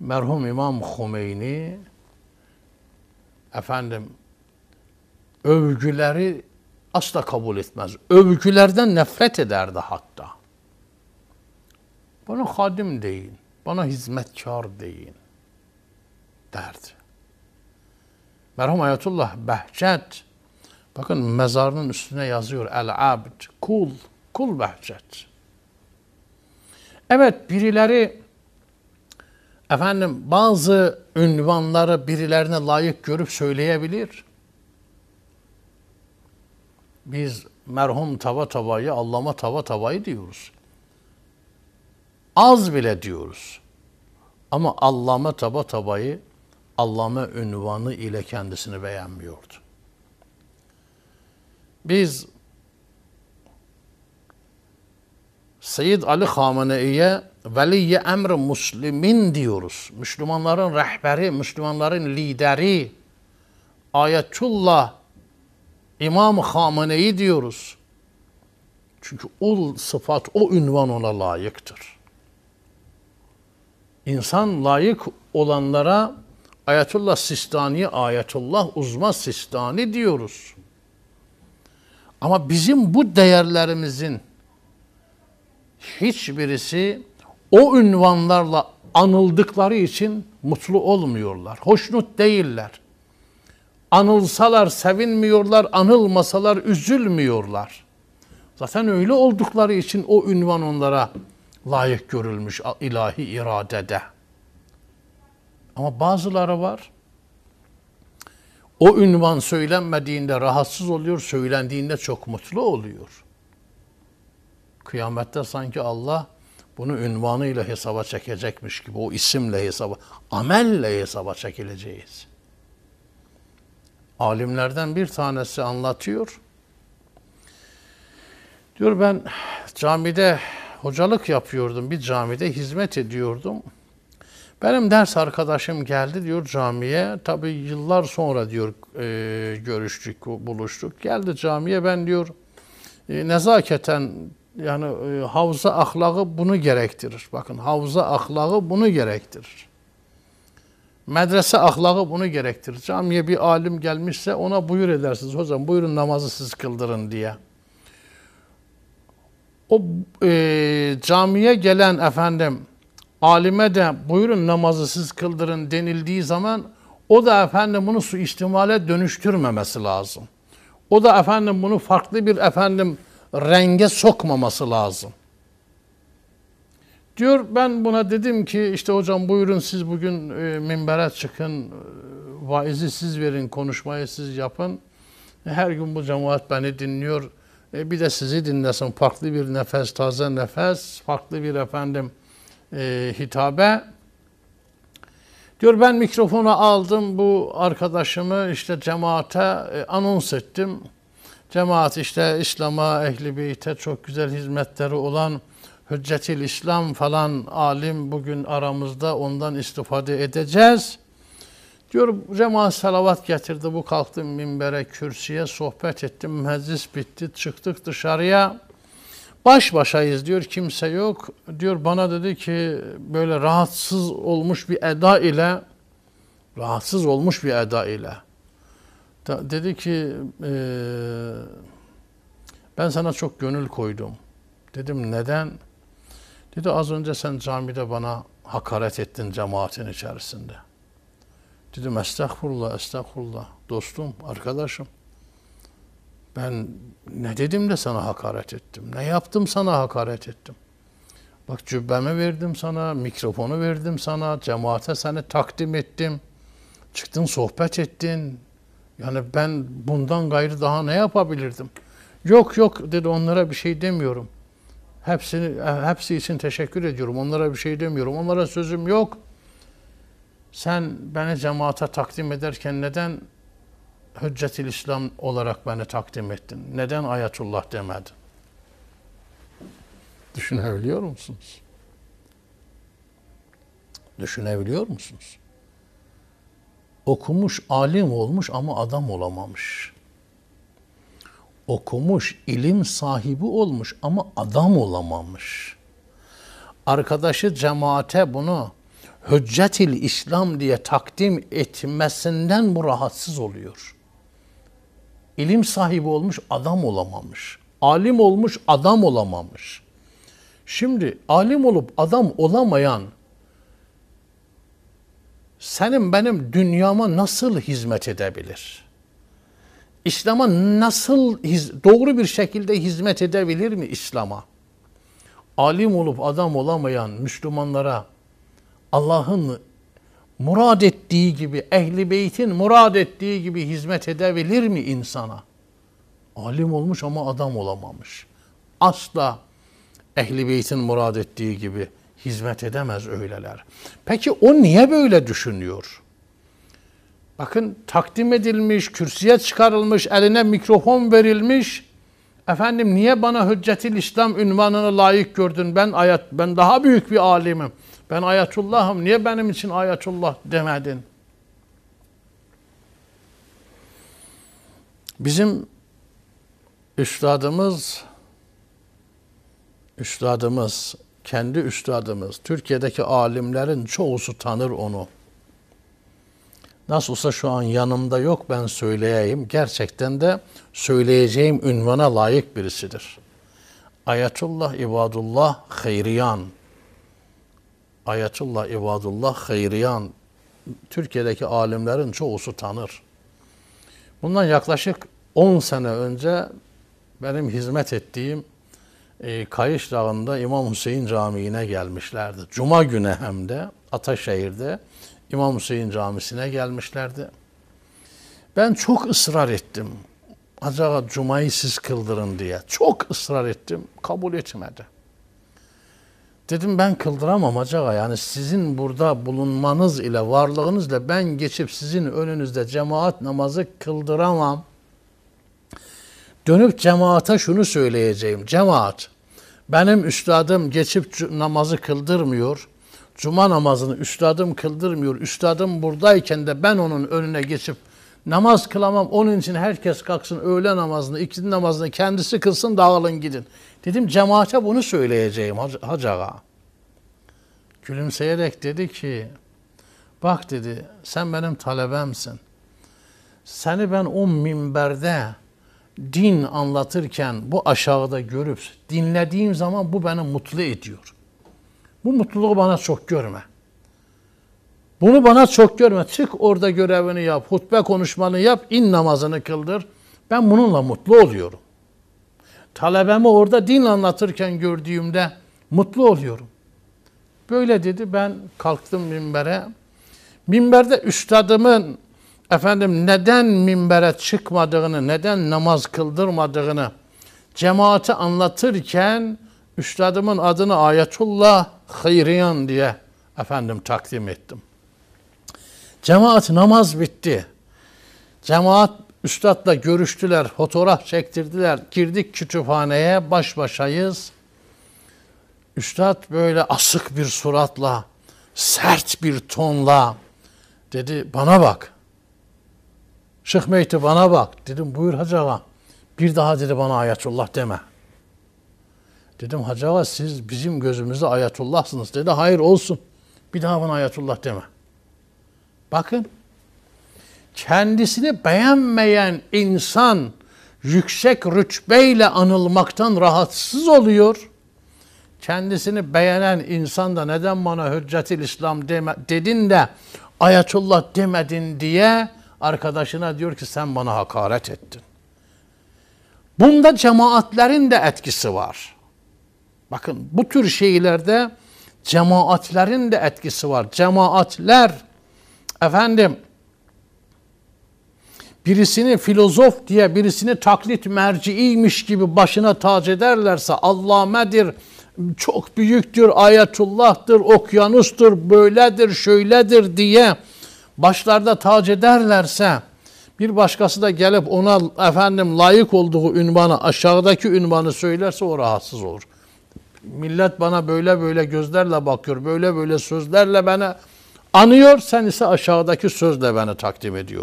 merhum İmam Hümeyni efendim övgüleri asla kabul etmez. Övgülerden nefret ederdi hatta. Bana hadim deyin, bana hizmetkar deyin derdi. Merhum Ayetullah Behçet bakın mezarının üstüne yazıyor El Abd, kul, kul Behçet. Evet birileri efendim bazı ünvanları birilerine layık görüp söyleyebilir. Biz merhum tava tavayı, allama tava tavayı diyoruz. Az bile diyoruz. Ama allama tava tavayı, allama ünvanı ile kendisini beğenmiyordu. Biz Seyyid Ali Hamene'ye veliye emr muslimin diyoruz. Müslümanların rehberi, Müslümanların lideri, Ayetullah, İmam Hamene'yi diyoruz. Çünkü o sıfat, o ünvan ona layıktır. İnsan layık olanlara Ayetullah Sistani, Ayetullah Uzma Sistani diyoruz. Ama bizim bu değerlerimizin hiçbirisi birisi o ünvanlarla anıldıkları için mutlu olmuyorlar. Hoşnut değiller. Anılsalar sevinmiyorlar, anılmasalar üzülmüyorlar. Zaten öyle oldukları için o ünvan onlara layık görülmüş ilahi iradede. Ama bazıları var. O ünvan söylenmediğinde rahatsız oluyor, söylendiğinde çok mutlu oluyor. Kıyamette sanki Allah bunu ünvanıyla hesaba çekecekmiş gibi o isimle hesaba, amelle hesaba çekileceğiz. Alimlerden bir tanesi anlatıyor. Diyor ben camide hocalık yapıyordum, bir camide hizmet ediyordum. Benim ders arkadaşım geldi diyor camiye. Tabi yıllar sonra diyor e, görüştük, buluştuk. Geldi camiye ben diyor e, nezaketen yani e, havza ahlakı bunu gerektirir. Bakın havza ahlakı bunu gerektirir. Medrese ahlakı bunu gerektirir. Camiye bir alim gelmişse ona buyur edersiniz. Hocam buyurun namazı siz kıldırın diye. O e, camiye gelen efendim alime de buyurun namazı siz kıldırın denildiği zaman o da efendim bunu suistimale dönüştürmemesi lazım. O da efendim bunu farklı bir efendim renge sokmaması lazım. Diyor ben buna dedim ki işte hocam buyurun siz bugün e, minbere çıkın, e, vaizi siz verin, konuşmayı siz yapın. E, her gün bu cemaat beni dinliyor. E, bir de sizi dinlesin. Farklı bir nefes, taze nefes, farklı bir efendim e, hitabe. Diyor ben mikrofonu aldım bu arkadaşımı işte cemaate e, anons ettim. Cemaat işte İslam'a, ehli beyte çok güzel hizmetleri olan Hüccetil İslam falan alim bugün aramızda ondan istifade edeceğiz. Diyor cemaat salavat getirdi bu kalktım minbere kürsüye sohbet ettim meclis bitti çıktık dışarıya baş başayız diyor kimse yok diyor bana dedi ki böyle rahatsız olmuş bir eda ile rahatsız olmuş bir eda ile dedi ki e, ben sana çok gönül koydum. Dedim neden? Dedi az önce sen camide bana hakaret ettin cemaatin içerisinde. Dedim estağfurullah, estağfurullah. Dostum, arkadaşım. Ben ne dedim de sana hakaret ettim? Ne yaptım sana hakaret ettim? Bak cübbemi verdim sana, mikrofonu verdim sana, cemaate seni takdim ettim. Çıktın sohbet ettin, yani ben bundan gayrı daha ne yapabilirdim? Yok yok dedi onlara bir şey demiyorum. Hepsini hepsi için teşekkür ediyorum. Onlara bir şey demiyorum. Onlara sözüm yok. Sen beni cemaate takdim ederken neden hüccet İslam olarak beni takdim ettin? Neden Ayetullah demedin? Düşünebiliyor musunuz? Düşünebiliyor musunuz? Okumuş, alim olmuş ama adam olamamış. Okumuş, ilim sahibi olmuş ama adam olamamış. Arkadaşı cemaate bunu hüccetil İslam diye takdim etmesinden bu rahatsız oluyor. İlim sahibi olmuş, adam olamamış. Alim olmuş, adam olamamış. Şimdi alim olup adam olamayan senin benim dünyama nasıl hizmet edebilir? İslam'a nasıl doğru bir şekilde hizmet edebilir mi İslam'a? Alim olup adam olamayan Müslümanlara Allah'ın murad ettiği gibi, ehli beytin murad ettiği gibi hizmet edebilir mi insana? Alim olmuş ama adam olamamış. Asla ehli beytin murad ettiği gibi hizmet edemez öyleler. Peki o niye böyle düşünüyor? Bakın takdim edilmiş, kürsüye çıkarılmış, eline mikrofon verilmiş. Efendim niye bana Hüccetil İslam ünvanına layık gördün? Ben ayet ben daha büyük bir alimim. Ben ayatullahım. Niye benim için ayatullah demedin? Bizim üstadımız üstadımız kendi üstadımız, Türkiye'deki alimlerin çoğusu tanır onu. Nasılsa şu an yanımda yok ben söyleyeyim. Gerçekten de söyleyeceğim ünvana layık birisidir. Ayetullah İbadullah Hayriyan. Ayetullah İbadullah Hayriyan. Türkiye'deki alimlerin çoğusu tanır. Bundan yaklaşık 10 sene önce benim hizmet ettiğim e, Kayış Dağı'nda İmam Hüseyin Camii'ne gelmişlerdi. Cuma günü hem de Ataşehir'de İmam Hüseyin Camisi'ne gelmişlerdi. Ben çok ısrar ettim. Acaba Cuma'yı siz kıldırın diye. Çok ısrar ettim. Kabul etmedi. Dedim ben kıldıramam acaba yani sizin burada bulunmanız ile varlığınızla ben geçip sizin önünüzde cemaat namazı kıldıramam.'' Dönüp cemaate şunu söyleyeceğim. Cemaat, benim üstadım geçip namazı kıldırmıyor. Cuma namazını üstadım kıldırmıyor. Üstadım buradayken de ben onun önüne geçip namaz kılamam. Onun için herkes kalksın öğle namazını, ikindi namazını kendisi kılsın dağılın gidin. Dedim cemaate bunu söyleyeceğim hacaga. Gülümseyerek dedi ki bak dedi sen benim talebemsin. Seni ben o minberde din anlatırken bu aşağıda görüp dinlediğim zaman bu beni mutlu ediyor. Bu mutluluğu bana çok görme. Bunu bana çok görme. Çık orada görevini yap, hutbe konuşmanı yap, in namazını kıldır. Ben bununla mutlu oluyorum. Talebemi orada din anlatırken gördüğümde mutlu oluyorum. Böyle dedi ben kalktım minbere. Minberde üstadımın efendim neden minbere çıkmadığını, neden namaz kıldırmadığını cemaati anlatırken üstadımın adını Ayetullah Hayriyan diye efendim takdim ettim. Cemaat namaz bitti. Cemaat üstadla görüştüler, fotoğraf çektirdiler. Girdik kütüphaneye, baş başayız. Üstad böyle asık bir suratla, sert bir tonla dedi bana bak.'' Şık Mehdi bana bak. Dedim buyur hacı ağa. Bir daha dedi bana ayetullah deme. Dedim hacı ağa siz bizim gözümüzde ayetullahsınız dedi. Hayır olsun. Bir daha bana ayetullah deme. Bakın kendisini beğenmeyen insan yüksek rütbeyle anılmaktan rahatsız oluyor. Kendisini beğenen insan da neden bana Hüccetil İslam deme, dedin de Ayetullah demedin diye arkadaşına diyor ki sen bana hakaret ettin. Bunda cemaatlerin de etkisi var. Bakın bu tür şeylerde cemaatlerin de etkisi var. Cemaatler efendim birisini filozof diye birisini taklit merciymiş gibi başına tac ederlerse Allamedir, çok büyüktür, ayetullah'tır, okyanustur, böyledir, şöyledir diye başlarda tac ederlerse bir başkası da gelip ona efendim layık olduğu ünvanı aşağıdaki ünvanı söylerse o rahatsız olur. Millet bana böyle böyle gözlerle bakıyor, böyle böyle sözlerle bana anıyor. Sen ise aşağıdaki sözle beni takdim ediyorsun.